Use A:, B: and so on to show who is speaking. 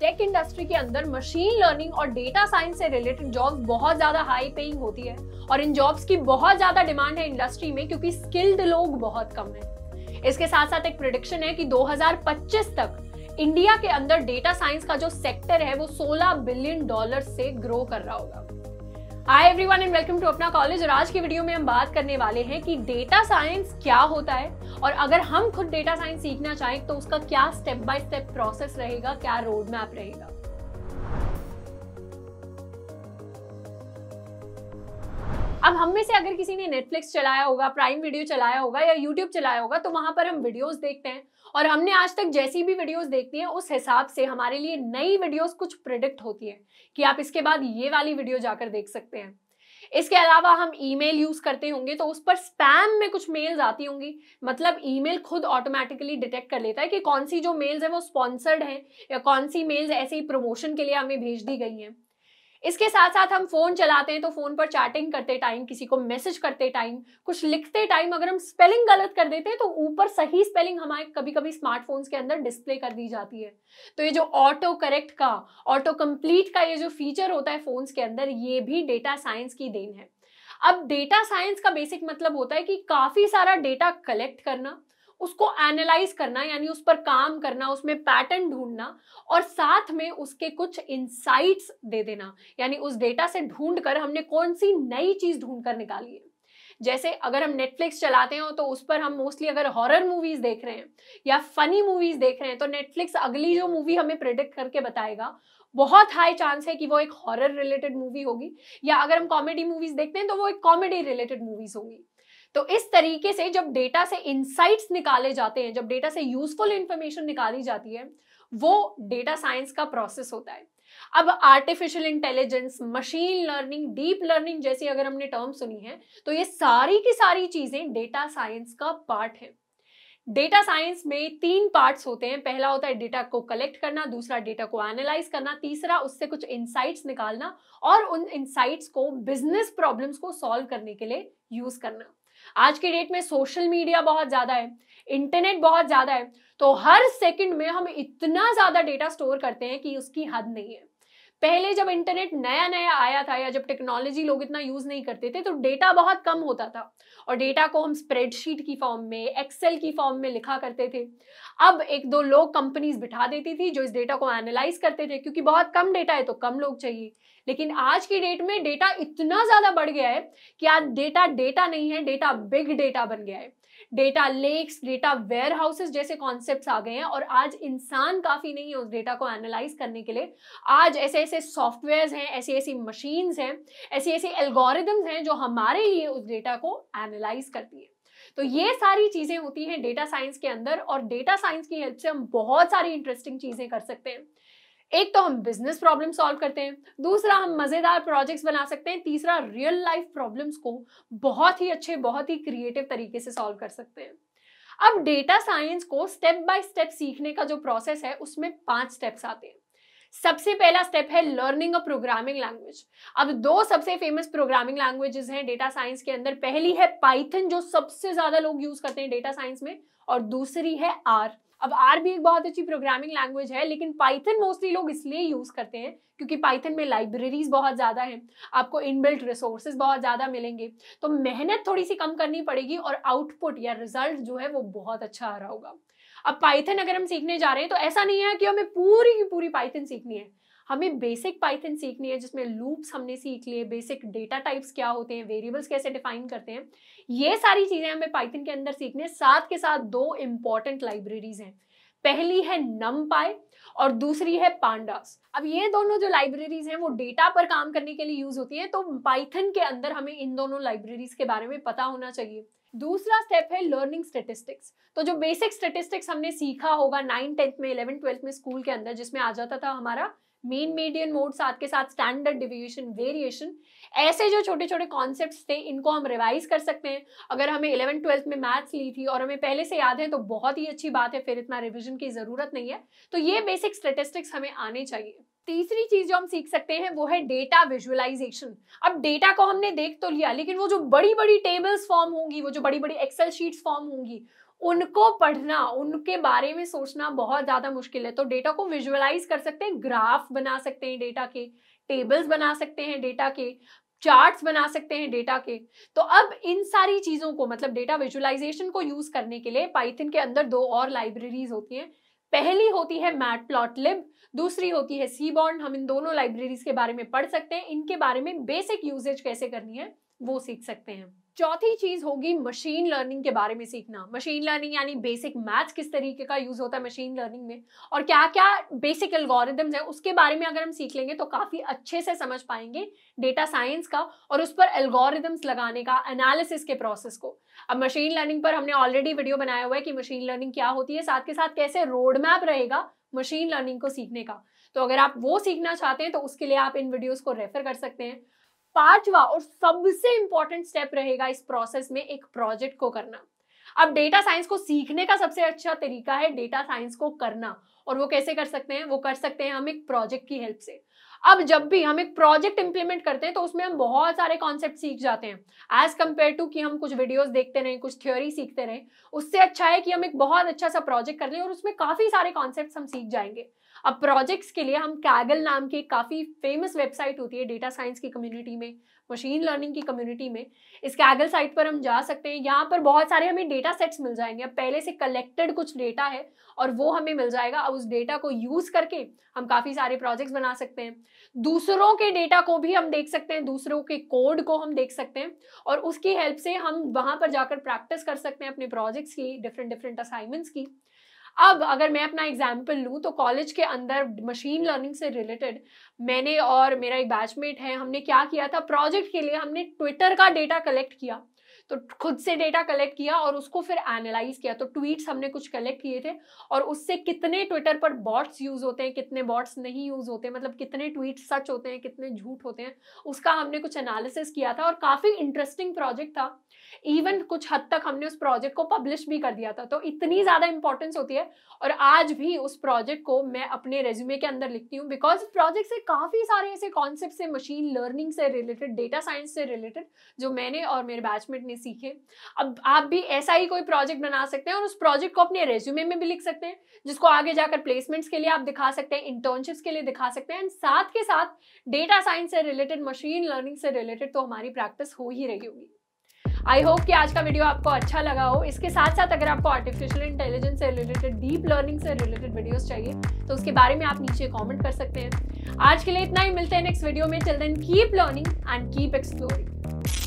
A: take industry के अंदर machine learning और डेटा साइंस से रिलेटेड जॉब्स बहुत ज्यादा हाई पेइंग होती है और इन जॉब्स की बहुत ज्यादा डिमांड है इंडस्ट्री में क्योंकि स्किल्ड लोग बहुत कम है इसके साथ साथ एक प्रिडिक्शन है कि 2025 तक इंडिया के अंदर डेटा साइंस का जो सेक्टर है वो 16 बिलियन डॉलर से ग्रो कर रहा होगा hi everyone and welcome to Apna College और आज की वीडियो में हम बात करने वाले हैं कि डेटा साइंस क्या होता है और अगर हम खुद डेटा साइंस सीखना चाहें तो उसका क्या स्टेप बाय स्टेप प्रोसेस रहेगा क्या रोड मैप रहेगा अब हम में से अगर किसी ने नेटफ्लिक्स चलाया होगा प्राइम वीडियो चलाया होगा या यूट्यूब चलाया होगा तो वहां पर हम वीडियोस देखते हैं और हमने आज तक जैसी भी वीडियोस देखती हैं उस हिसाब से हमारे लिए नई वीडियोस कुछ प्रिडिक्ट होती है कि आप इसके बाद ये वाली वीडियो जाकर देख सकते हैं इसके अलावा हम ईमेल यूज़ करते होंगे तो उस पर स्पैम में कुछ मेल्स आती होंगी मतलब ईमेल खुद ऑटोमेटिकली डिटेक्ट कर लेता है कि कौन सी जो मेल्स है वो स्पॉन्सर्ड है या कौन सी मेल्स ऐसे ही प्रमोशन के लिए हमें भेज दी गई हैं इसके साथ साथ हम फोन चलाते हैं तो फोन पर चैटिंग करते टाइम किसी को मैसेज करते टाइम कुछ लिखते टाइम अगर हम स्पेलिंग गलत कर देते हैं तो ऊपर सही स्पेलिंग हमारे कभी कभी स्मार्टफोन्स के अंदर डिस्प्ले कर दी जाती है तो ये जो ऑटो करेक्ट का ऑटो कंप्लीट का ये जो फीचर होता है फोन्स के अंदर ये भी डेटा साइंस की देन है अब डेटा साइंस का बेसिक मतलब होता है कि काफी सारा डेटा कलेक्ट करना उसको एनालाइज करना यानी उस पर काम करना उसमें पैटर्न ढूंढना और साथ में उसके कुछ इंसाइट्स दे देना यानी उस डेटा से ढूंढ कर हमने कौन सी नई चीज़ ढूंढ कर निकाली है जैसे अगर हम नेटफ्लिक्स चलाते हो तो उस पर हम मोस्टली अगर हॉरर मूवीज देख रहे हैं या फनी मूवीज देख रहे हैं तो नेटफ्लिक्स अगली जो मूवी हमें प्रिडिक्ट करके बताएगा बहुत हाई चांस है कि वो एक हॉरर रिलेटेड मूवी होगी या अगर हम कॉमेडी मूवीज देखते हैं तो वो एक कॉमेडी रिलेटेड मूवीज होगी तो इस तरीके से जब डेटा से इंसाइट्स निकाले जाते हैं जब डेटा से यूजफुल इंफॉर्मेशन निकाली जाती है वो डेटा साइंस का प्रोसेस होता है अब artificial intelligence machine learning deep learning जैसी अगर हमने टर्म सुनी है तो ये सारी की सारी चीजें डेटा साइंस का पार्ट है डेटा साइंस में तीन पार्ट्स होते हैं पहला होता है डेटा को कलेक्ट करना दूसरा डेटा को एनालाइज करना तीसरा उससे कुछ इंसाइट्स निकालना और उन इंसाइट्स को बिजनेस प्रॉब्लम्स को सॉल्व करने के लिए यूज करना आज के डेट में सोशल मीडिया बहुत ज़्यादा है इंटरनेट बहुत ज़्यादा है तो हर सेकंड में हम इतना ज़्यादा डेटा स्टोर करते हैं कि उसकी हद नहीं है पहले जब इंटरनेट नया नया आया था या जब टेक्नोलॉजी लोग इतना यूज नहीं करते थे तो डेटा बहुत कम होता था और डेटा को हम स्प्रेडशीट की फॉर्म में एक्सेल की फॉर्म में लिखा करते थे अब एक दो लोग कंपनीज बिठा देती थी जो इस डेटा को एनालाइज करते थे क्योंकि बहुत कम डेटा है तो कम लोग चाहिए लेकिन आज की डेट में डेटा इतना ज्यादा बढ़ गया है कि आज डेटा डेटा नहीं है डेटा बिग डेटा बन गया है data lakes data warehouses जैसे कॉन्सेप्ट आ गए हैं और आज इंसान काफ़ी नहीं है उस डेटा को एनालाइज करने के लिए आज ऐसे ऐसे सॉफ्टवेयर हैं ऐसी ऐसी मशीन्स हैं ऐसी ऐसी एल्गोरिदम्स हैं जो हमारे लिए उस डेटा को एनालाइज करती है तो ये सारी चीज़ें होती हैं डेटा साइंस के अंदर और डेटा साइंस की हेल्प से हम बहुत सारी इंटरेस्टिंग चीज़ें कर सकते हैं एक तो हम बिजनेस प्रॉब्लम सॉल्व करते हैं दूसरा हम मज़ेदार प्रोजेक्ट्स बना सकते हैं तीसरा रियल लाइफ प्रॉब्लम्स को बहुत ही अच्छे बहुत ही क्रिएटिव तरीके से सॉल्व कर सकते हैं अब डेटा साइंस को स्टेप बाय स्टेप सीखने का जो प्रोसेस है उसमें पांच स्टेप्स आते हैं सबसे पहला स्टेप है लर्निंग अ प्रोग्रामिंग लैंग्वेज अब दो सबसे फेमस प्रोग्रामिंग लैंग्वेजेस हैं डेटा साइंस के अंदर पहली है पाइथन जो सबसे ज्यादा लोग यूज करते हैं डेटा साइंस में और दूसरी है आर अब आर भी एक बहुत अच्छी प्रोग्रामिंग लैंग्वेज है लेकिन पाइथन मोस्टली लोग इसलिए यूज़ करते हैं क्योंकि पाइथन में लाइब्रेरीज बहुत ज़्यादा हैं आपको इनबिल्ट रिसोर्सेज बहुत ज़्यादा मिलेंगे तो मेहनत थोड़ी सी कम करनी पड़ेगी और आउटपुट या रिजल्ट जो है वो बहुत अच्छा आ रहा होगा अब पाइथन अगर हम सीखने जा रहे हैं तो ऐसा नहीं है कि हमें पूरी की पूरी पाइथन सीखनी है हमें बेसिक पाइथन सीखनी है जिसमें लूप्स हमने सीख लिए बेसिक डेटा टाइप्स क्या होते हैं वेरिएबल्स कैसे डिफाइन करते हैं ये सारी चीज़ें हमें पाइथन के अंदर सीखने हैं साथ के साथ दो इंपॉर्टेंट लाइब्रेरीज हैं पहली है नम और दूसरी है पांडास अब ये दोनों जो लाइब्रेरीज हैं वो डेटा पर काम करने के लिए यूज होती है तो पाइथन के अंदर हमें इन दोनों लाइब्रेरीज के बारे में पता होना चाहिए दूसरा स्टेप है लर्निंग स्टेटिस्टिक्स तो जो बेसिक स्टेटिस्टिक्स हमने सीखा होगा नाइन टेंथ में इलेवन ट्वेल्थ में स्कूल के अंदर जिसमें आ जाता था हमारा मेन मीडियन मोड साथ के साथ स्टैंडर्ड डिविएशन वेरिएशन ऐसे जो छोटे छोटे कॉन्सेप्ट्स थे इनको हम रिवाइज कर सकते हैं अगर हमें इलेवन ट्वेल्थ में मैथ्स ली थी और हमें पहले से याद है तो बहुत ही अच्छी बात है फिर इतना रिविजन की ज़रूरत नहीं है तो ये बेसिक स्टेटिस्टिक्स हमें आने चाहिए तीसरी चीज जो हम सीख सकते हैं वो है डेटा विजुअलाइजेशन अब डेटा को हमने देख तो लिया लेकिन वो जो बड़ी बड़ी टेबल्स फॉर्म होंगी वो जो बड़ी बड़ी एक्सेल शीट्स फॉर्म होंगी उनको पढ़ना उनके बारे में सोचना बहुत ज़्यादा मुश्किल है तो डेटा को विजुअलाइज कर सकते हैं ग्राफ बना सकते हैं डेटा के टेबल्स बना सकते हैं डेटा के चार्ट्स बना सकते हैं डेटा के तो अब इन सारी चीज़ों को मतलब डेटा विजुअलाइजेशन को यूज़ करने के लिए पाइथन के अंदर दो और लाइब्रेरीज होती हैं पहली होती है मैट प्लॉट लिब दूसरी होती है सी बॉन्ड हम इन दोनों लाइब्रेरीज के बारे में पढ़ सकते हैं इनके बारे में बेसिक यूजेज कैसे करनी है वो सीख सकते हैं चौथी चीज होगी मशीन लर्निंग के बारे में सीखना मशीन लर्निंग यानी बेसिक मैथ्स किस तरीके का यूज होता है मशीन लर्निंग में और क्या क्या बेसिक एल्गोरिदम्स है उसके बारे में अगर हम सीख लेंगे तो काफी अच्छे से समझ पाएंगे डेटा साइंस का और उस पर एल्गोरिदम्स लगाने का एनालिसिस के प्रोसेस को अब मशीन लर्निंग पर हमने ऑलरेडी वीडियो बनाया हुआ है कि मशीन लर्निंग क्या होती है साथ के साथ कैसे रोड मैप रहेगा मशीन लर्निंग को सीखने का तो अगर आप वो सीखना चाहते हैं तो उसके लिए आप इन वीडियोस को रेफर कर सकते हैं पांचवा और सबसे इंपॉर्टेंट स्टेप रहेगा इस प्रोसेस में एक प्रोजेक्ट को करना अब डेटा साइंस को सीखने का सबसे अच्छा तरीका है डेटा साइंस को करना और वो कैसे कर सकते हैं वो कर सकते हैं हम एक प्रोजेक्ट की हेल्प से अब जब भी हम एक प्रोजेक्ट इंप्लीमेंट करते हैं तो उसमें हम बहुत सारे कॉन्सेप्ट सीख जाते हैं एज कम्पेयर टू कि हम कुछ वीडियोस देखते रहें कुछ थ्योरी सीखते रहें उससे अच्छा है कि हम एक बहुत अच्छा सा प्रोजेक्ट कर लें और उसमें काफ़ी सारे कॉन्सेप्ट हम सीख जाएंगे अब प्रोजेक्ट्स के लिए हम कैगल नाम की काफ़ी फेमस वेबसाइट होती है डेटा साइंस की कम्युनिटी में मशीन लर्निंग की कम्युनिटी में इसके एगल साइट पर हम जा सकते हैं यहाँ पर बहुत सारे हमें डेटा सेट्स मिल जाएंगे अब पहले से कलेक्टेड कुछ डेटा है और वो हमें मिल जाएगा अब उस डेटा को यूज़ करके हम काफ़ी सारे प्रोजेक्ट्स बना सकते हैं दूसरों के डेटा को भी हम देख सकते हैं दूसरों के कोड को हम देख सकते हैं और उसकी हेल्प से हम वहां पर जाकर प्रैक्टिस कर सकते हैं अपने प्रोजेक्ट्स की डिफरेंट डिफरेंट असाइनमेंट्स की अब अगर मैं अपना एग्जाम्पल लूँ तो कॉलेज के अंदर मशीन लर्निंग से रिलेटेड मैंने और मेरा एक बैचमेट है हमने क्या किया था प्रोजेक्ट के लिए हमने ट्विटर का डेटा कलेक्ट किया तो खुद से डेटा कलेक्ट किया और उसको फिर एनालाइज किया तो ट्वीट्स हमने कुछ कलेक्ट किए थे और उससे कितने ट्विटर पर बॉट्स यूज होते हैं कितने बॉट्स नहीं यूज होते मतलब कितने ट्वीट सच होते हैं कितने झूठ होते हैं उसका हमने कुछ एनालिसिस किया था और काफी इंटरेस्टिंग प्रोजेक्ट था इवन कुछ हद तक हमने उस प्रोजेक्ट को पब्लिश भी कर दिया था तो इतनी ज्यादा इंपॉर्टेंस होती है और आज भी उस प्रोजेक्ट को मैं अपने रेज्यूमे के अंदर लिखती हूँ बिकॉज प्रोजेक्ट से काफी सारे ऐसे कॉन्सेप्ट से मशीन लर्निंग से रिलेटेड डेटा साइंस से रिलेटेड जो मैंने और मेरे बैचमेट ने सीखे अब आप भी ऐसा ही कोई प्रोजेक्ट बना सकते हैं और उस प्रोजेक्ट को अपने रेज्यूमे में भी लिख सकते हैं जिसको आगे जाकर प्लेसमेंट्स के लिए आप दिखा सकते हैं इंटर्नशिप्स के लिए दिखा सकते हैं एंड साथ के साथ डेटा साइंस से रिलेटेड मशीन लर्निंग से रिलेटेड तो हमारी प्रैक्टिस हो ही रही होगी आई होप कि आज का वीडियो आपको अच्छा लगा हो इसके साथ साथ अगर आपको आर्टिफिशियल इंटेलिजेंस से रिलेटेड डीप लर्निंग से रिलेटेड वीडियोस चाहिए तो उसके बारे में आप नीचे कमेंट कर सकते हैं आज के लिए इतना ही मिलते हैं नेक्स्ट वीडियो में till then keep learning and keep exploring